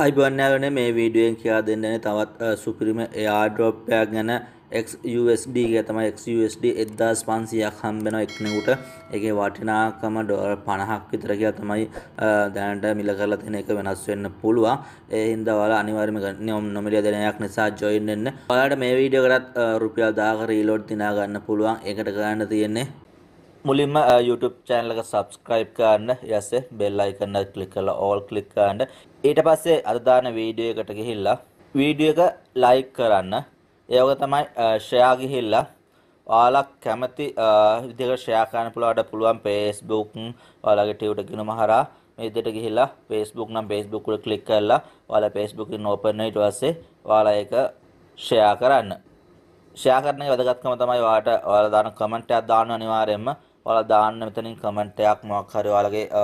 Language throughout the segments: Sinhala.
අයිබන්නවන මේ වීඩුවෙන් කියා දෙන්නන තවත් සුපිරිම එයාඩෝප්පයක් ගැන XUSD තමයි XUSD එද්දාස් පන්සියක් හම්බෙන එක්නෙකුට එක වටිනාකම ඩොර් පණහක් විතරකයා තමයි දැනට මිල කරලා තියෙන එක වෙනස් වෙන්න පුළුවන් ඒ හින්දා ඔයාලා අනිවාර්යයෙන්ම ගන්න ඔම් නොමිලිය දෙනයක් නිසා ජොයින් වෙන්න. ඔයාලට මේ වීඩියෝ කරත් රුපියල් 1000ක රීලෝඩ් දිනා ගන්න පුළුවන්. ඒකට කරන්න තියෙන්නේ මුලින්ම YouTube channel එක subscribe කරන්න ඊයසේ bell icon එක click කරලා all click කරන්න ඊට පස්සේ අද දාන වීඩියෝ එකට ගිහිල්ලා වීඩියෝ එක like කරන්න ඒ වගේ තමයි share ගිහිල්ලා ඔයාලා කැමති විදිහට share කරන්න පුළුවාට පුළුවන් Facebook ඔයාලගේ TV ගෙනම හරහා මේ විදිහට ගිහිල්ලා Facebook නම් Facebook උඩ click කරලා ඔයාලා Facebook එකෙන් open ඊට පස්සේ ඔයාලා ඒක share කරන්න share කරන එක වැදගත්කම තමයි ඔයාලට ඔයාලා දාන comment එකක් දාන්න අනිවාර්යයෙන්ම ඔයාලා දාන්න මෙතනින් කමෙන්ට් එකක් මොකක් හරි ඔයාලගේ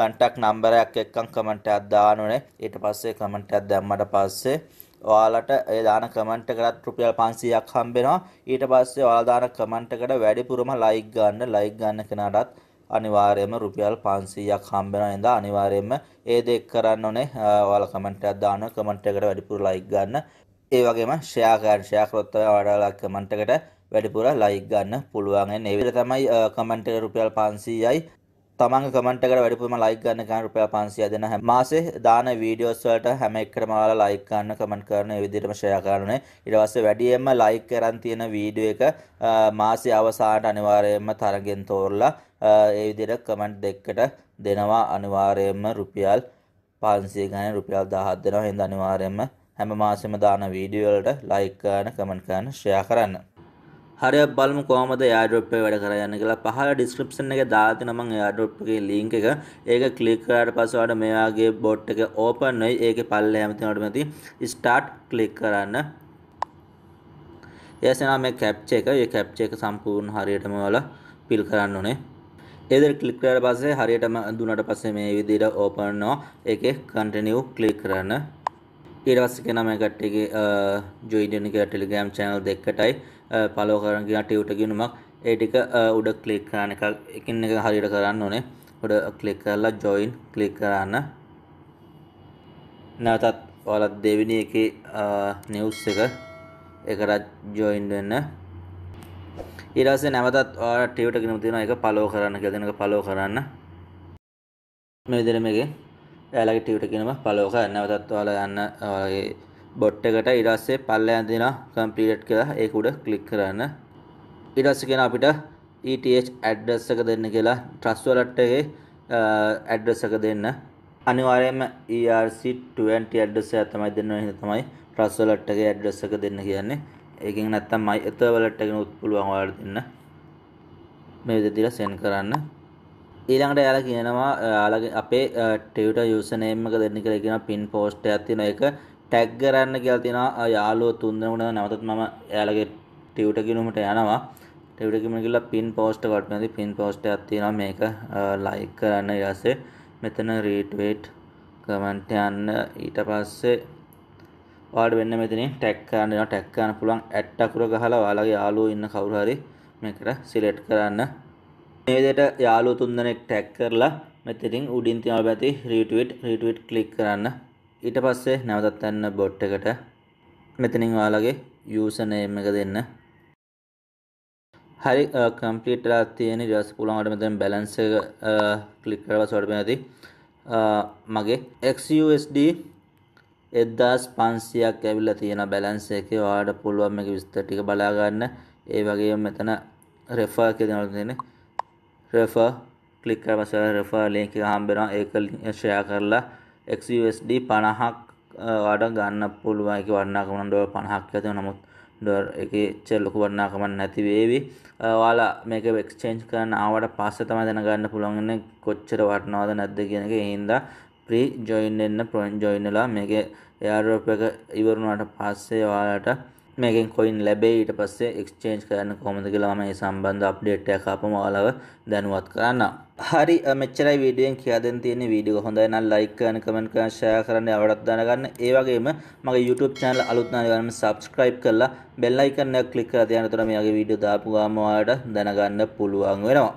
කන්ටැක්ට් නම්බර් එකක් එක්කම කමෙන්ට් එකක් දාන්න ඕනේ. ඊට පස්සේ කමෙන්ට් එකක් දැම්මට පස්සේ ඔයාලට ඒ දාන කමෙන්ට් එකටත් රුපියල් 500ක් හම්බෙනවා. ඊට පස්සේ ඔයාලා දාන කමෙන්ට් එකට වැඩිපුරම ලයික් ගන්න, ලයික් ගන්න කෙනාටත් අනිවාර්යයෙන්ම රුපියල් 500ක් හම්බ වෙනවා නේද අනිවාර්යයෙන්ම ඒ දේ කරන්න ඕනේ ඔයාලා කමෙන්ට් එකක් දාන්න කමෙන්ට් එකට වැඩිපුර ලයික් ගන්න ඒ වගේම ෂෙයා කරන්න ෂෙයා කරොත් ඔයාලා කමෙන්ට් එකට වැඩිපුර ලයික් ගන්න පුළුවන් ඒ විදිහට තමයි කමෙන්ට් එක රුපියල් 500යි තමන් කමෙන්ට් එකට වැඩිපුරම ලයික් ගන්න කෙනා රුපියල් 500 දෙන හැම මාසේ දාන වීඩියෝස් වලට හැම එකටම ඔයාලා ලයික් ගන්න කමෙන්ට් කරන ඒ විදිහටම ෂෙයා කරන ඊට පස්සේ වැඩියෙන්ම ලයික් කරන් තියෙන වීඩියෝ එක මාසේ අවසානට අනිවාර්යයෙන්ම තරගෙන් තෝරලා ඒ විදිහට කමෙන්ට් දෙකකට දෙනවා අනිවාර්යයෙන්ම රුපියල් 500 ගණන් රුපියල් 1000ක් දෙනවා හින්දා අනිවාර්යයෙන්ම හැම මාසෙම දාන වීඩියෝ වලට ලයික් කරන කමෙන්ට් කරන ෂෙයා කරන්න හරයක් බලමු කොහමද airdrop එක වැඩ කරගන්නේ කියලා පහල description එකේ දාලා තියෙනවා මම airdrop එකේ link එක. ඒක click කරාට පස්සේ ඔයාලට මේ වගේ bot එක open වෙයි. ඒකේ පල්ලෙහාම තියෙනකොට මෙතන start click කරන්න. එයාසනා මේ captcha එක. මේ captcha එක සම්පූර්ණ හරියටම ඔයාලා fill කරන්න ඕනේ. ඒදර click කරාට පස්සේ හරියටම දුන්නාට පස්සේ මේ විදිහට open වෙනවා. ඒකේ continue click කරන්න. ඊට පස්සේ කෙනා මේ කට්ටියගේ ජොයින් එක ටෙලිග්‍රෑම් channel දෙකටයි follow කරන ගියා ටියුට ගිනුමක් ඒ ටික උඩ click කරන එක එකින් එක හරියට කරන්න ඕනේ උඩ click කරලා join click කරන්න නැවතත් ඔයාලා දෙවෙනි එකේ news එක ඒකට join වෙන්න ඊට පස්සේ නැවතත් ඔයාලා ටියුට ගිනුම තියෙනවා ඒක follow කරන්න කියලා දෙන එක follow කරන්න මේ විදිහට මේකේ යාලගේ ටිවට කියනවා පලෝක නැවතත් ඔයාලා යන්න ඔයාලගේ බොට් එකට ඊට පස්සේ පල්ලෙන් දෙනවා කම්ප්ලීට් කියලා ඒක උඩ ක්ලික් කරන්න ඊට පස්සේ කියන අපිට ETH ඇඩ්‍රස් එක දෙන්න කියලා ට්‍රස් වලට් එකේ ඇඩ්‍රස් එක දෙන්න අනිවාර්යයෙන්ම ERC20 ඇඩ්‍රස් එක තමයි දෙන්න වෙන තමයි ට්‍රස් වලට් එකේ ඇඩ්‍රස් එක දෙන්න කියන්නේ ඒකෙන් නැත්තම් මයි එතර වලට් එකනොත් පුළුවන් ඔයාලට දෙන්න මේ විදිහට සෙන්ඩ් කරන්න ඊළඟට යාල කියනවා යාලගේ අපේ ටවිට යුසනේම් එක දෙන්න කියලා කියනවා පින් පෝස්ට් එකක් තියෙන එක ටැග් කරන්න කියලා තියෙනවා යාළුවෝ තුන් දෙනෙකුට නැවතත් මම යාලගේ ටවිට කිනුමට යනවා ටවිට කිනුම කියලා පින් පෝස්ට් එකක් නැති පින් පෝස්ට් එකක් තියෙනවා මේක ලයික් කරන්න ඊපස්සේ මෙතන රීට්වීට් කමෙන්ට් යන්න ඊට පස්සේ ඔයාලට වෙන්න මෙතනින් ටැග් කරන්න දෙනවා ටැග් කරන්න පුළුවන් ඇඩ් අකුර ගහලා ඔයාලගේ යාළුවෝ ඉන්න කවුරු හරි මේකට සිලෙක්ට් කරන්න මේ විදිහට යාළුවෝ තුන්දෙනෙක් ටැග් කරලා මෙතනින් උඩින් තියෙන පැති රීට්වීට් රීට්වීට් ක්ලික් කරන්න. ඊට පස්සේ නැවතත් යන්න බොට් එකට මෙතනින් ඔයාලගේ යූසර් නේම් එක දෙන්න. හරි කම්ප්ලීට් වෙලා තියෙන ඊට පුළුවන් ඔයාලට මෙතෙන් බැලන්ස් එක ක්ලික් කරලා සොඩ වෙනදී මගේ XUSD 1500ක් ඇවිල්ලා තියෙන බැලන්ස් එකේ ඔයාලට පුළුවන් මේක විස්තර ටික බලා ගන්න. ඒ වගේම මෙතන රෙෆර් කියලා දෙනවා තියෙන්නේ. රෙෆර් ක්ලික් කරලා ඉස්සරහ රෙෆර් ලින්ක් එක හම්බෙනවා ඒක ෂෙයා කරලා XUSD 50ක් ඔයාලට ගන්න පුළුවන් ඒකේ වටිනාකම ඩොලර් 50ක් ඇතුව නමුත් ඩොලර් එකේ චෙල් ලොකු වටිනාකමක් නැති වේවි ඔයාලා මේක එක්ස්චේන්ජ් කරන්න ආවට පස්සේ තමයි දැනගන්න පුළුවන් ඉන්නේ කොච්චර වටිනවද නැද්ද කියන එක ඒ හින්දා ප්‍රී ජොයින් වෙන්න ප්‍රොන් ජොයින් වෙලා මේකේ එයාරෝප් එක ඉවරුණාට පස්සේ ඔයාලට මේකෙන් කොයින් ලැබේ ඊට පස්සේ එක්ස්චේන්ජ් කරන්න කොහොමද කියලා මම මේ සම්බන්ධ අප්ඩේට් එකක් ආපම ඔයාලව දැනුවත් කරන්නම්. හරි මෙච්චරයි වීඩියෝෙන් කියලා දෙන්න තියෙන්නේ වීඩියෝ හොඳයි නම් ලයික් කරන්න කමෙන්ට් කරන්න ෂෙයා කරන්න යවඩක් දානගන්න. ඒ වගේම මගේ YouTube channel අලුත් නාලිකාවම subscribe කරලා bell icon එක click කරලා තියාගෙන උතර මේ වගේ වීඩියෝ දාපු ගාම ඔයාලට දැනගන්න පුළුවන් වෙනවා.